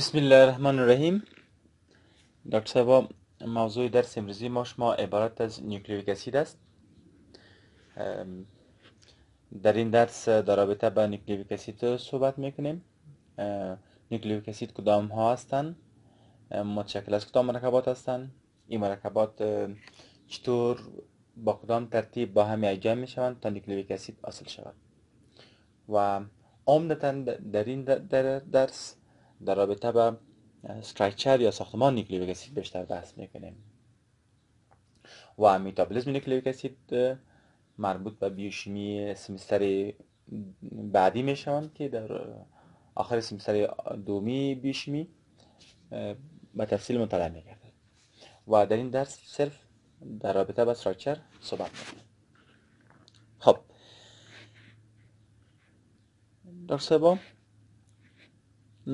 بسم الله الرحمن الرحیم دکتر موضوع درس امروزی ما شما عبارت از نیوکلیویک اسید است در این درس در رابطه با نیوکلیویک اسید صحبت میکنیم نیوکلیویک اسید کدام ها هستند متشکل از کدام مرکبات هستند این مرکبات چطور با کدام ترتیب با هم اجام میشوند تا نیوکلیویک اسید حاصل شود و عمدتا در این درس در رابطه با استراکچر یا ساختمان نیکلیویک اسید بیشتر بحث میکنیم و میتابولیسم نیکلیویک اسید مربوط به بیوشیمی سمستر بعدی میشوند که در آخر سمستر دومی بیوشیمی به تفصیل مطالعه میگردد و در این درس صرف در رابطه با استراکچر صحبت میکنیم خب دکتر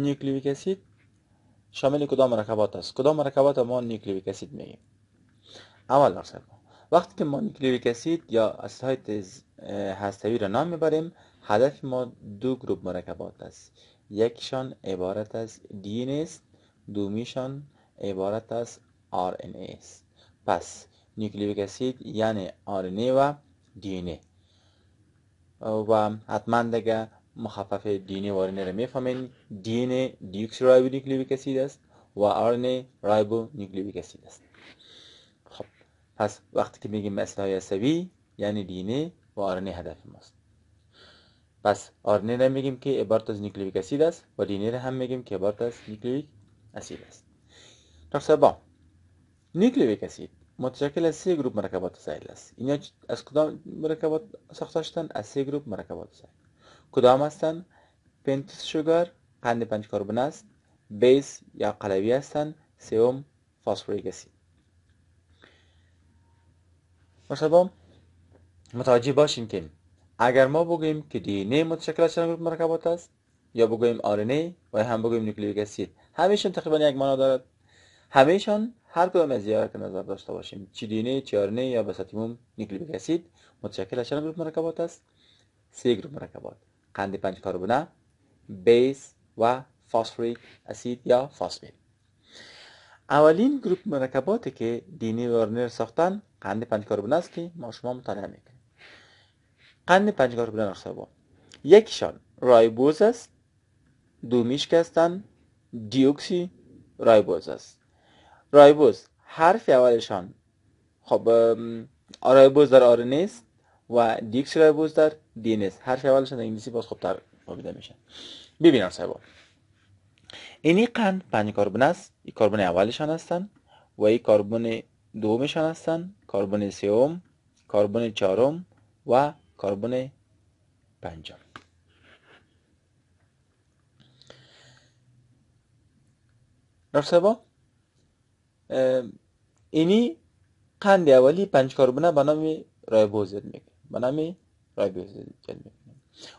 نیوکلیویک اسید شامل کدام مرکبات است کدام مرکبات ما نیوکلیویک اسید میگیم اول ما، وقتی که ما نیوکلیویک اسید یا اسیدهای هستوی را نام میبریم هدف ما دو گروه مرکبات است یکشان عبارت از دی است دومیشان عبارت از آر است پس نیوکلیویک اسید یعنی آر و دی و حتما دیگه مخفف دینه وارنه رو میفهمین دینه دیوکس رایبو نیکلیویک اسید است و آرنه رایبو نیکلیویک اسید است خب پس وقتی که میگیم مثل عصبی یعنی دینه و آرنه هدف ماست پس آرنه را میگیم که عبارت از نیکلیویک اسید است و دینه را هم میگیم که عبارت از نیکلیویک اسید است با نیکلیویک اسید متشکل از سه گروپ مرکبات سایل است اینا از کدام مرکبات ساخته شدن از سه گروپ مرکبات سایل. کدام هستند پنتوس شوگر قند پنج کربن است بیس یا قلوی هستند سیوم فاسفوریک اسید مشابه متوجه باشیم که اگر ما بگوییم که دی نه متشکل از چند مرکبات است یا بگوییم آرنه و هم بگوییم نوکلئیک اسید همیشون تقریبا یک معنا دارد همهشون هر کدام از یاد که نظر داشته باشیم چی دینه چی آرنه یا بساتیموم نیکلئیک اسید متشکل از چند مرکبات است سه گروه مرکبات قند پنج کربونه بیس و فاسفوریک اسید یا فاسفید اولین گروپ مرکباتی که دینی ورنر ساختن قند پنج کاربونه است که ما شما مطالعه میکنیم قند پنج نقصه با یکیشان رایبوز است دومیش که هستن دیوکسی رایبوز است رایبوز حرف اولشان خب رایبوز در آرنه نیست و دیکشنری بوز در اس هر شوالش در انگلیسی باز خوبتر فهمیده میشه ببینم صاحب اینی قند پنج کربن است این کربن اولشان هستن و این کربن دومشان هستن کربن سوم کربن چهارم و کربن پنجم با اینی قند اولی پنج کربنه به نام یاد میگه بنامی رایبوز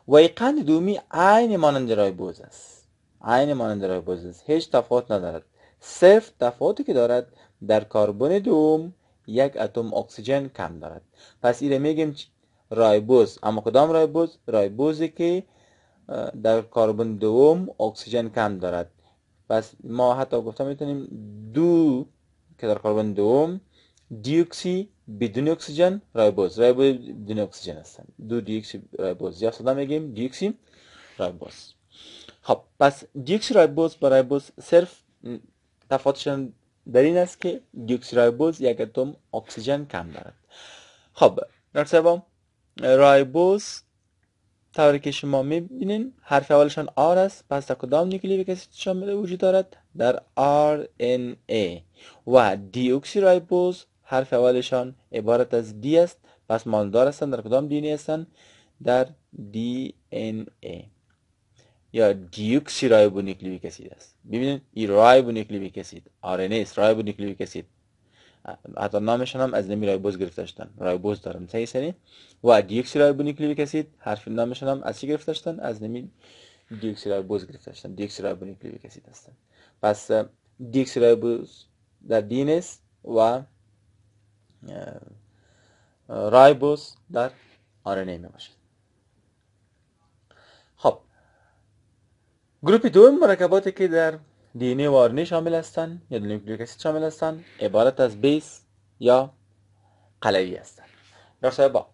و این قند دومی عین مانند رایبوز است عین مانند رایبوز است هیچ تفاوت ندارد صرف تفاوتی که دارد در کربن دوم یک اتم اکسیژن کم دارد پس ایره میگیم رایبوز اما کدام رایبوز رایبوزی که در کربن دوم اکسیژن کم دارد پس ما حتی گفتم میتونیم دو که در کربن دوم دیوکسی بدون اکسیژن رایبوز رایبوز بدون اکسیژن است. دو دیوکسی رایبوز یا صدا میگیم دیوکسی رایبوز خب پس دیوکسی رایبوز با رایبوز صرف تفاوتشان در این است که دیوکسی رایبوز یک اتم اکسیژن کم دارد خب در سوم رایبوز طوری که شما میبینین حرف اولشان آر است پس در کدام نیکلیک اسید شامل وجود دارد در آر ای و دیوکسی رایبوز حرف اولشان عبارت از دی است پس ماندار هستند در کدام دینی هستند در دی ان ای یا دیوکسی رایبونیکلیویک اسید است ببینید ای رایبونیکلیویک اسید آر ان اس رایبونیکلیویک اسید حتی نامشان هم از نمی بوز گرفته شدن بوز دارم سه سنی و دیوکسی رایبونیکلیویک اسید حرف نامشان هم از چی گرفته شدن از نمی دیوکسی رای گرفته شدن دیوکسی رایبونیکلیویک اسید است پس دیوکسی بوز در دین است و رایبوز در آرنه می باشد خب گروپ دوم مرکباتی که در دینه و آرنه شامل هستند یا نیوکلیک اسید شامل هستند عبارت از بیس یا قلوی هستند یا با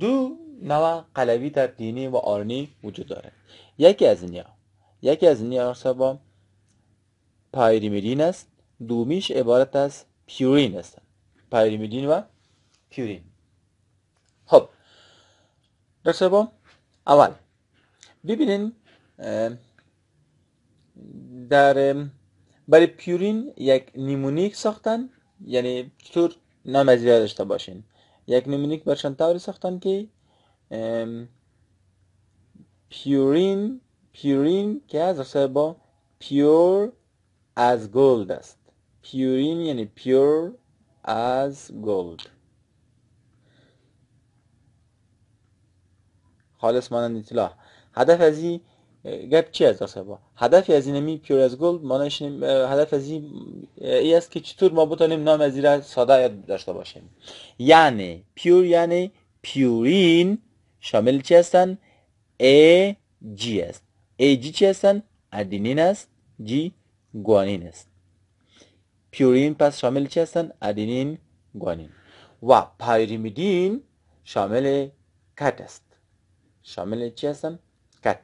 دو نوع قلوی در دینه و آرنه وجود دارد یکی از اینها یکی از اینها با پایریمیرین است دومیش عبارت از پیورین هستند پایریمیدین و پیورین خب در سوم اول ببینین در برای پیورین یک نیمونیک ساختن یعنی چطور از داشته باشین یک نیمونیک برشان طوری ساختن که پیورین پیورین که از با پیور از گلد است پیورین یعنی پیور از گلد. خالص مانند اطلاع هدف از این گپ چی از با هدف از این پیور از گلد مانش هدف از این ای است که چطور ما بتانیم نام از را ساده یاد داشته باشیم یعنی پیور یعنی پیورین شامل چی هستن ای جی است ای جی چی هستن ادینین است جی گوانین است پیورین پس شامل چی هستن ادینین گوانین و پایریمیدین شامل کت است شامل چی هستن کت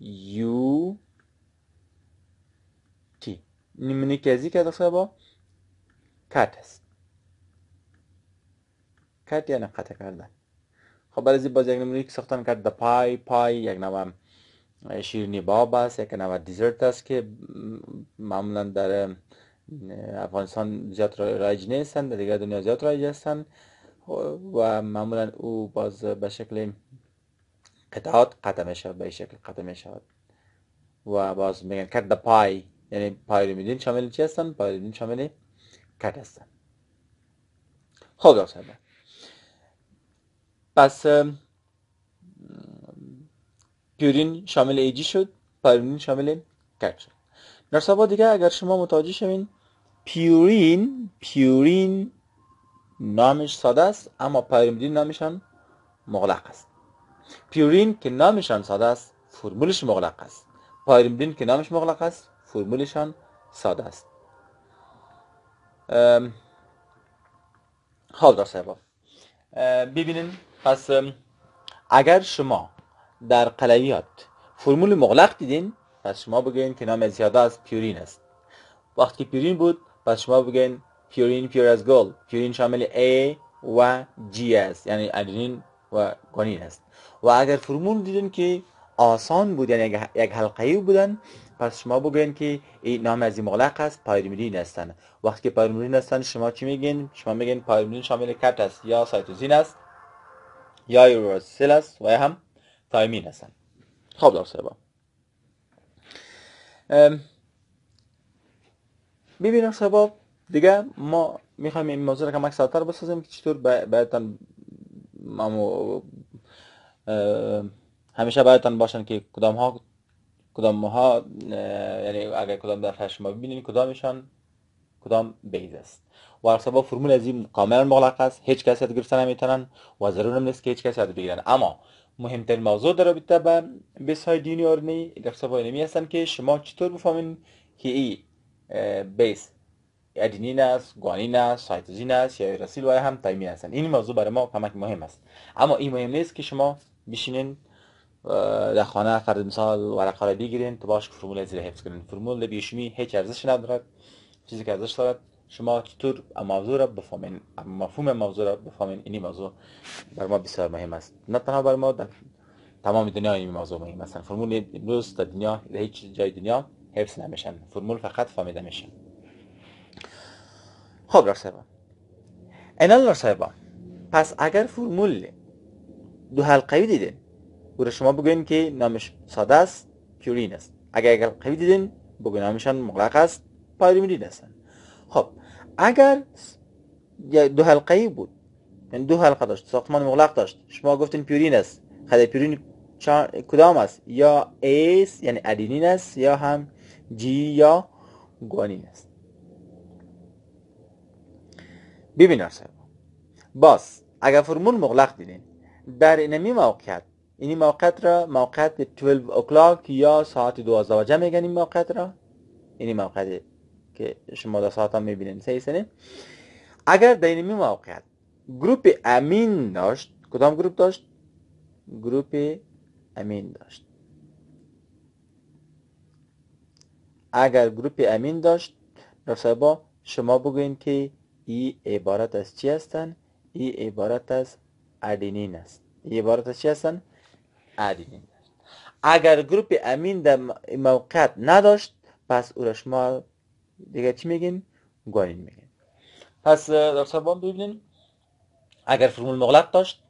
یو تی T که ازی که دفعه با کت است کت یعنی قطع کردن خب برای باز یک نمونه که ساختن کرد پای پای یک نوام شیرینی باب است یک نوع دیزرت است که معمولا در افغانستان زیاد رایج نیستن در دیگر دنیا زیاد رایج هستن خب، و معمولا او باز به شکل قطعات قطع می شود به شکل قطع می و باز میگن کت پای یعنی پای رو شامل چی هستن؟ پای رو شامل کت هستن خب دکتر پس پیورین شامل ایجی شد پارینین شامل کرد شد در دیگه اگر شما متوجه شوین پیورین پیورین نامش ساده است اما پاریمیدین نامشان مغلق است پیورین که نامشان ساده است فرمولش مغلق است پاریمیدین که نامش مغلق است فرمولشان ساده است خب، در صاحب خب. ببینین پس اگر شما در قلویات فرمول مغلق دیدین پس شما بگین که نام زیاده از پیورین است وقتی پیورین بود پس شما بگین پیورین پیور از گل پیورین شامل A و G است یعنی ادرین و گانین است و اگر فرمول دیدین که آسان بود یعنی یک حلقه ای بودن پس شما بگین که این نام از این مغلق است پایرمیدین هستن وقتی که پایرمیدین هستن شما چی میگین شما میگین پایرمیدین شامل کپت است یا سایتوزین است یا یوروسیل است و هم تایمین هستن خب دار سبا ببینم سباب دیگه ما میخوایم این موضوع رو کمک سادتر بسازیم که چطور بایدتان همیشه بایدتان باشن که کدام ها کدام ها یعنی اگر کدام در شما ببینین کدامشان کدام بیز است و هر سبب فرمول از این کاملا مغلق است هیچ کسی یاد گرفتن نمیتونن و ضرور نیست که هیچ کسی یاد بگیرن اما مهمتر موضوع در رابطه به بیس های دینی آرنی در هستن که شما چطور بفهمین که ای بیس ادینین است گوانین است سایتوزین است یا رسیل و هم تایمی هستن این موضوع برای ما کمک مهم است اما این مهم نیست که شما بشینین در خانه فرد مثال ورقه را بگیرین تو باش فرمول زیر حفظ کنین فرمول بیشمی هیچ ارزش ندارد چیزی که ارزش دارد شما چطور موضوع را بفهمین مفهوم موضوع را بفهمین اینی موضوع بر ما بسیار مهم است نه تنها بر ما در تمام دنیا این موضوع مهم است فرمول امروز در دنیا در هیچ جای دنیا حفظ نمیشن فرمول فقط فهمیده میشن خب را صاحبان اینال راسته پس اگر فرمول دو قوی دیدین او شما بگوین که نامش ساده است پیورین است اگر اگر قوی دیدین بگو نامشان مغلق است پایرومیدین هستن خب اگر دو حلقه ای بود یعنی دو حلقه داشت ساختمان مغلق داشت شما گفتین پیورین است خدا پیورین کدام است یا ایس یعنی ادینین است یا هم جی یا گوانین است ببینید باز اگر فرمول مغلق دیدین در اینمی موقعیت این موقعیت را موقعیت 12 اوکلاک یا ساعت 12 وجه میگن این موقعیت را این موقعیت که شما در ساعت هم میبینین سه سنه اگر دینمی موقعیت گروپ امین داشت کدام گروپ داشت گروپ امین داشت اگر گروپ امین داشت با شما بگوین که ای عبارت از چی هستن ای عبارت از ادینین است ای عبارت از چی هستن ادینین اگر گروپ امین در موقعیت نداشت پس او را شما دیگه چی میگین؟ گاین میگیم پس در سبان ببینیم اگر فرمول مغلق داشت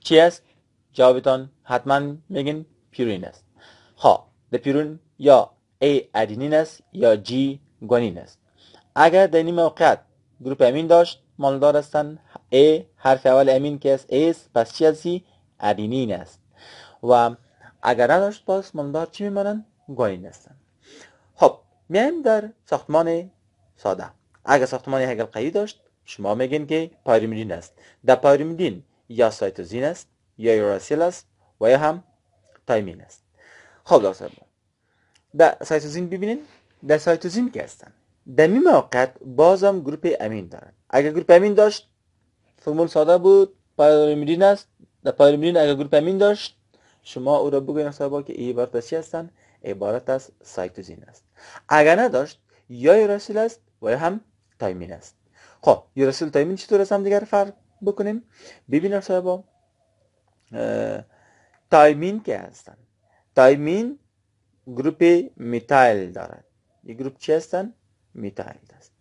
چی است جوابتان حتما میگین پیرین است ها خب، در پیرون یا A ادینین است یا جی گوانین است اگر در این موقعیت گروپ امین داشت مالدار هستن A حرف اول امین که است A پس چی هستی ادینین است و اگر نداشت باز مالدار چی میمانند گوانین هستن میایم در ساختمان ساده اگر ساختمان هگل قوی داشت شما میگین که پایرمیدین است در پایرمیدین یا سایتوزین است یا یوراسیل است و یا هم تایمین است خب دوستان در سایتوزین ببینین در سایتوزین که هستن در می موقع بازم گروپ امین دارن اگر گروپ امین داشت فرمول ساده بود پایرمیدین است در پایرمیدین اگر گروپ امین داشت شما او را بگوین که ای عبارت از هستن عبارت سایتوزین است اگر نداشت یا یوراسیل است و یا هم تایمین است خب یوراسیل تایمین چطور از هم دیگر فرق بکنیم ببینید صاحبا تایمین که هستن تایمین گروپ میتایل دارد این گروپ چی هستن میتایل است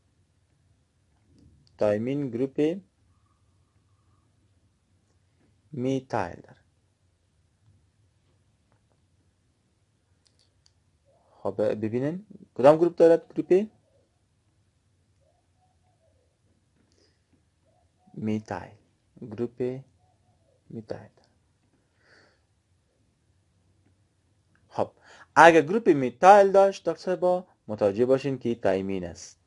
تایمین گروپ میتایل دارد خب ببینن کدام گروپ دارد گروپ میتایل گروپ میتایل خب اگر گروپ میتایل داشت دکتر با متوجه باشین که تایمین است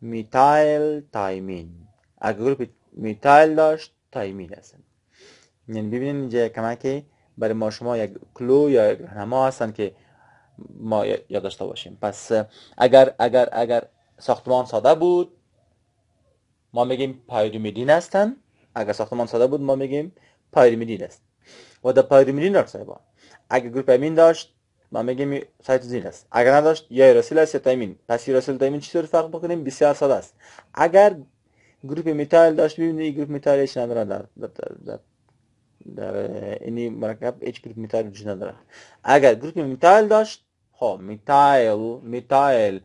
میتایل تایمین اگر گروپ میتایل داشت تایمین است یعنی ببینین اینجا کمکه برای ما شما یک کلو یا یک نما هستند که ما یاد داشته باشیم پس اگر اگر اگر ساختمان ساده بود ما میگیم پایرومیدین هستن اگر ساختمان ساده بود ما میگیم پایرومیدین است و در پایرومیدین را با؟ اگر گروپ امین داشت ما میگیم سایت زین است اگر نداشت یا ایراسیل است یا تایمین پس تایمین چطور فرق بکنیم بسیار ساده است اگر گروپ میتال داشت ببینید گروپ میتایل هیچ در, در, در در اینی مرکب هیچ گروپ میتایل وجود نداره اگر گروپ میتایل داشت خب میتایل میتایل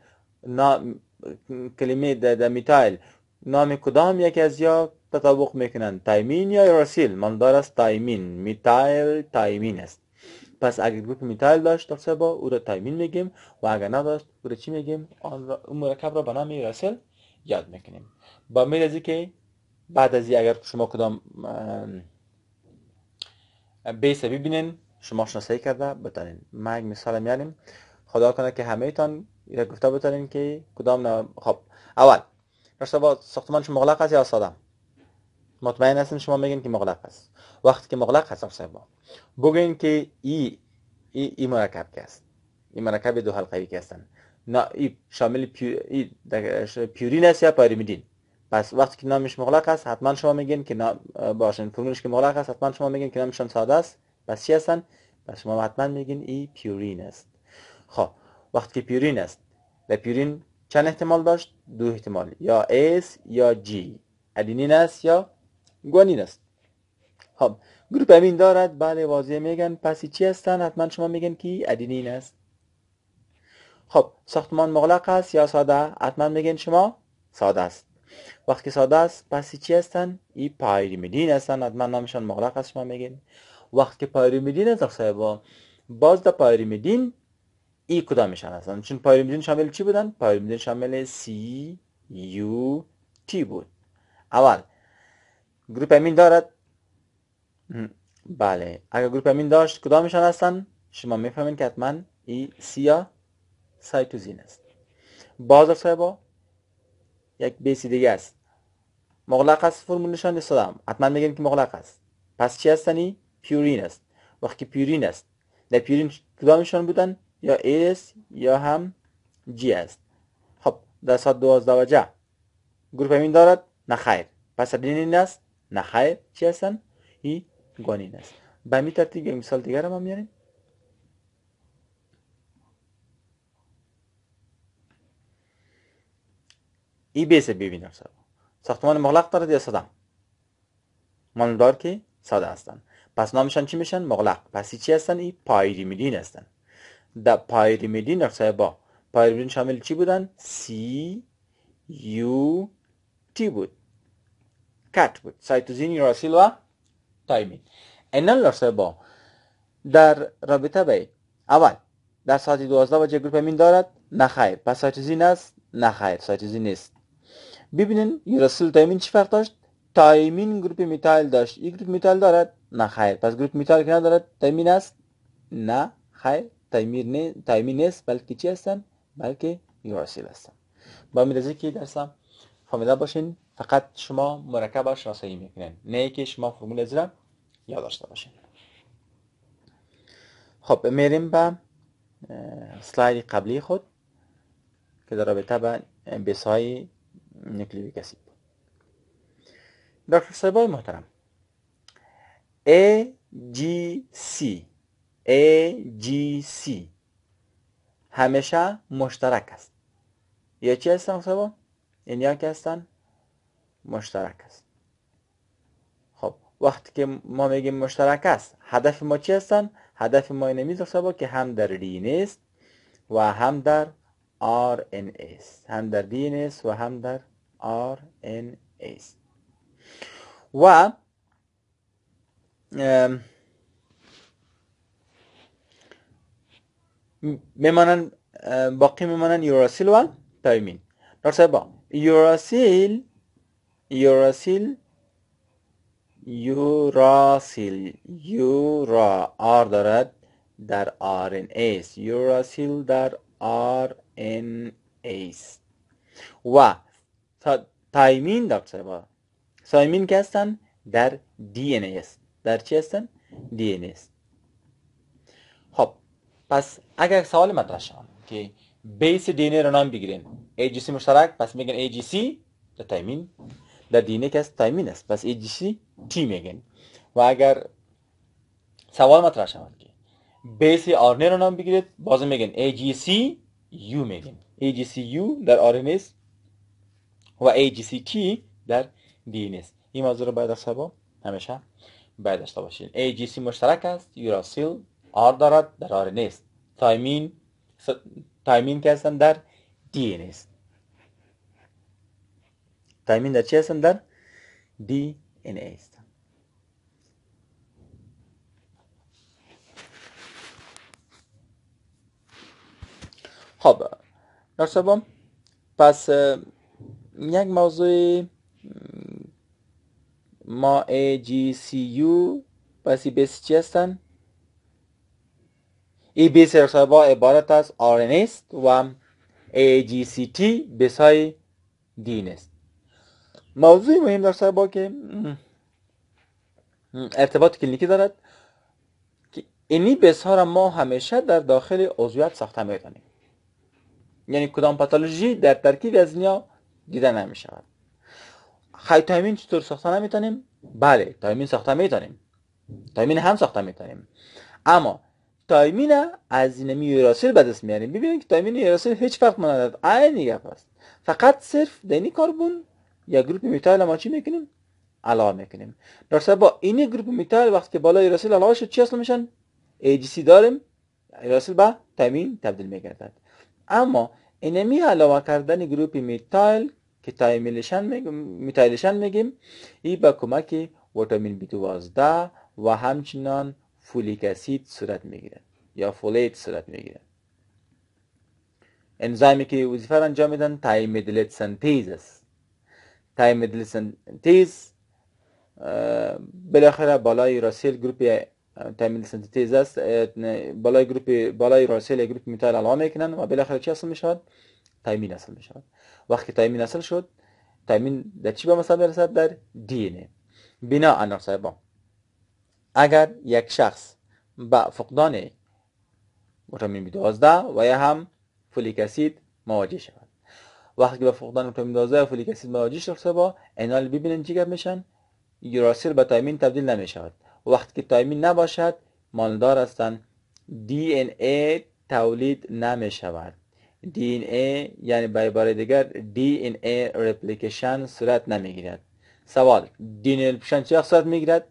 نام کلمه در میتایل نام کدام یکی از یا تطابق میکنن تایمین یا رسیل من است تایمین میتایل تایمین است پس اگر گروپ میتایل داشت دکتر با او را تایمین میگیم و اگر نداشت او را چی میگیم را اون مرکب را به نام یاد میکنیم با میرزی که بعد از اگر شما کدام بیس ببینین شما شناسایی کرده بتانین ما یک مثال میاریم خدا کنه که همه تان را گفته بتانین که کدام نه خب اول رشته ساختمانش مغلق است یا ساده مطمئن هستین شما میگین که مغلق است وقتی که مغلق هست رشته با بگین که ای ای, ای مرکب که است این مرکب دو ای که هستن نه ای شامل پیو... ای پیورین یا پس وقتی که نامش مغلق است، حتما شما میگین که نام باشین فرمولش که مغلق است، حتما شما میگین که نامشان ساده است پس چی هستن پس شما حتما میگین ای پیورین است خب وقتی که پیورین است و پیورین چند احتمال داشت دو احتمال یا اس یا جی. ادینین است یا گوانین است خب گروپ امین دارد بله واضح میگن پس چی هستن حتما شما میگن که ادینین است خب ساختمان مغلق است یا ساده حتما میگن شما ساده است وقتی ساده است پس چی هستن ای پایرمیدین هستن حتما نامشان مغلق است شما میگین وقتی پایریمیدین هستن صاحب خب، باز دا پایریمیدین ای کدامشان هستن چون پایرمیدین شامل چی بودن پایرمیدین شامل سی یو تی بود اول گروپ امین دارد بله اگر گروپ امین داشت میشن هستن شما میفهمین که حتما ای سیا سایتوزین است باز با یک بیس دیگه است مغلق است فرمولشان دادم حتما میگیم که مغلق است پس چی هستنی یعنی؟ پیورین است وقتی پیورین است در پیورین کدامشان بودن یا ایس یا هم جی است خب در ساعت دوازده و جه گروه امین دارد نخیر پس این است نخیر چی هستن هی گانین است به ترتیب مثال دیگر هم میاریم E ببین ساختمان مغلق دارد یا صدا ماندار که ساده هستن پس نامشان چی میشن مغلق پس چی هستن این پایریمیدین هستن در میدین اقصای با پایریمیدین شامل چی بودن سی یو تی بود کت بود سایتوزین یوراسیل و تایمین اینال اقصای با در رابطه به اول در ساعت 12 وجه گروپ امین دارد نخیر پس سایتوزین است نخیر سایتوزین نیست ببینین تایمین چی فرق داشت تایمین گروپ میتایل داشت یک گروپ میتایل دارد نه خیر پس گروپ میتایل که ندارد تایمین است نه خیر تایمین تایمین نیست بلکه چی هستن بلکه یوراسیل هستن با امیدوارم که درسم فهمیده باشین فقط شما مرکب شناسایی میکنین نه که شما فرمول از یاد داشته باشین خب میریم به سلاید قبلی خود که در رابطه به نکلیوی کسی بود دکتر سایبای محترم جی سی همیشه مشترک است یا چی هستن این یا که هستن مشترک است خب وقتی که ما میگیم مشترک است هدف ما چی هستن؟ هدف ما اینه میز که هم در است و هم در RNA هم در است و هم در است و میمانن باقی میمانن یوراسیل و تایمین درسته با یوراسیل یوراسیل یوراسیل یورا آر دارد در آر این یوراسیل در است و تایمین دکتر با سایمین که هستن در DNA است در چی هستن؟ دی است خب پس اگر سوال مطرح شد که بیس دی رو نام بگیرین AGC مشترک پس میگن AGC در تایمین در دی ای تایمین است پس AGC T میگن و اگر سوال مطرح شد بیس آرنه رو نام بگیرید بازم میگن یو میگن یو در آرنه است و T در دی است این موضوع رو باید با همیشه باید داشته باشین سی مشترک است یوراسیل آر دارد در آرنه است تایمین تایمین که هستن در دی است تایمین در چی هستن در دی است خب نرسبم پس یک موضوع ما یو پس بیس چی هستن؟ ای بیس ارتبا عبارت از آرن است و تی بیس های دین است موضوع مهم در که ارتباط کلینیکی دارد اینی بیس ها را ما همیشه در داخل عضویت ساخته دانیم یعنی کدام پاتولوژی در ترکیب از نیا دیده نمی شود تایمین چطور ساخته میتونیم بله تایمین ساخته میتونیم تایمین هم ساخته میتونیم اما تایمین از این یوراسیل به دست میاریم ببینید که تایمین یوراسیل هیچ فرق ندارد عین گپ است فقط صرف دینی کاربون یا گروپ میتال ما چی میکنیم علاوه میکنیم در با این گروپ میتال وقتی که بالا یوراسیل علاوه شد چی اصلا میشن AGC داریم یوراسیل به تایمین تبدیل میگردد اما انمی علاوه کردن گروپ میتایل که تایمیلیشن میگیم میتایلشن میگیم ای با کمک ویتامین B12 و همچنان فولیک اسید صورت میگیره یا فولیت صورت میگیره انزایمی که وظیفه انجام میدن تایمیدلیت سنتیز است تایمیدلیت بالاخره بالای راسیل گروپ تامین سنتیز است بالای گروپ بالای راسل گروپ میتال علامه میکنن و بالاخره چی اصل میشود تایمین اصل میشود وقتی تایمین اصل شد تایمین در چی به مثلا برسد در دی ان بنا انار اگر یک شخص با فقدان ویتامین بی 12 و یا هم فولیک مواجه شود وقتی با فقدان ویتامین 12 و فولیک مواجه شد با انال ببینن چی گپ میشن یوراسیل به تایمین تبدیل نمیشود وقت که تایمین نباشد مالدار هستند دی این ای تولید نمی شود دی ای یعنی به بار دیگر دی این ای رپلیکشن صورت نمی گیرد سوال دی این ای صورت می گیرد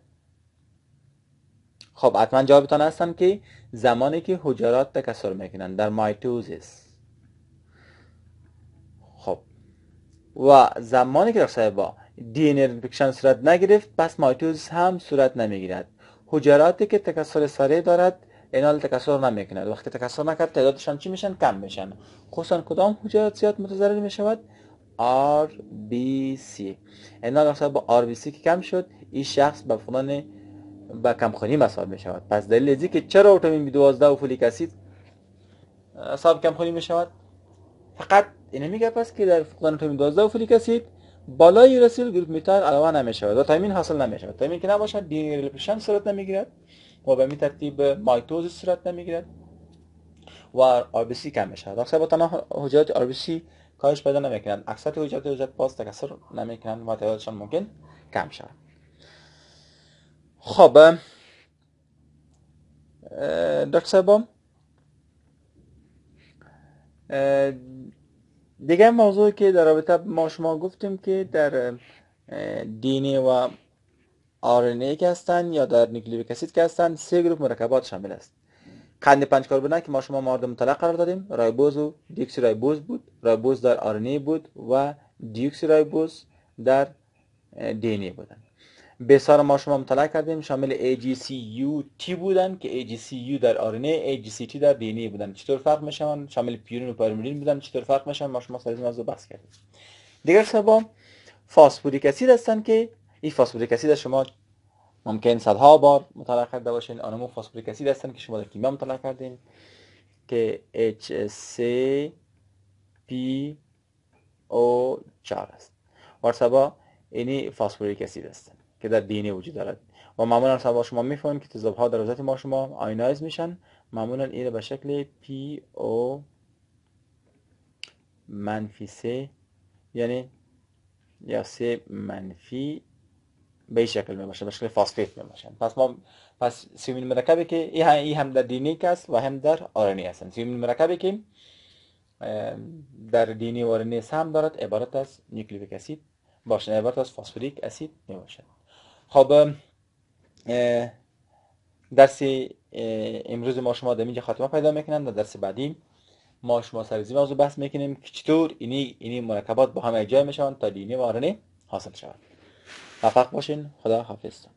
خب حتما جوابتان هستم که زمانی که حجرات تکثر میکنن در مایتوزیس خب و زمانی که در با دی این انفکشن صورت نگرفت پس مایتوز هم صورت نمیگیرد حجراتی که تکسر سریع دارد اینال تکسر نمیکند وقتی تکسر نکرد تعدادشان چی میشن کم میشن خصوصا کدام حجرات زیاد متضرر میشود RBC اینال اصلا با RBC که کم شد این شخص به فلان به کمخونی مصاب می شود پس دلیل ازی که چرا اوتامین بی دوازده و فولیک اسید اصاب کمخونی میشود فقط اینه میگه پس که در فقدان اوتامین دوازده و فولیک اسید بالای رسیل گروپ میتر علاوه نمیشود و تامین حاصل نمیشود تامین که نباشد دی صورت نمیگیرد و به می ترتیب مایتوز صورت نمیگیرد و سی کم میشود اکثر با تنها حجرات سی کاهش پیدا نمیکنند اکثر حجرات حجرات باز تکثر نمیکنند و تعدادشان ممکن کم شود خب دکتر بام دیگه موضوعی که در رابطه ما شما گفتیم که در دینه و آرنه که هستن یا در نیکلیوکسید کسید که هستن سه گروه مرکبات شامل است قند پنج کاربونه که ما شما مورد مطلق قرار دادیم رایبوز و دیوکسی رایبوز بود رایبوز در آرنه بود و دیوکسی رایبوز در دینی بودن بسیار ما شما مطالعه کردیم شامل AGCUT بودن که AGCU در آرنه AGCT در دینی بودن چطور فرق میشن شامل پیورین و پرمیرین بودن چطور فرق میشن ما شما از بحث کردیم دیگر سبا فاسفوریک اسید هستن که این فاسفوریک اسید شما ممکن صدها بار مطالعه کرده باشین آنمو فاسفوریک اسید هستن که شما در کیمیا مطالعه کردیم که HCPO4 است و اینی فاسفوریک اسید هستن که در دینی وجود دارد و معمولا صاحب شما میفهمیم که تزاب ها در وزت ما شما آینایز میشن معمولا این به شکل پی او منفی سه یعنی یا سه منفی به شکل می باشه به شکل فاسفیت می پس ما پس سیمین مرکبی که این هم در دینی است و هم در آرنی هستن سیمین مرکبی که در دینی و آرنی هم دارد عبارت از نیوکلیک اسید باشن عبارت از فسفریک اسید می خب درس امروز ما شما در اینجا خاتمه پیدا میکنن در درس بعدی ما شما سرزی موضوع بحث میکنیم که چطور اینی اینی مرکبات با هم جای میشن تا دینی وارنه حاصل شود موفق باشین خدا حافظ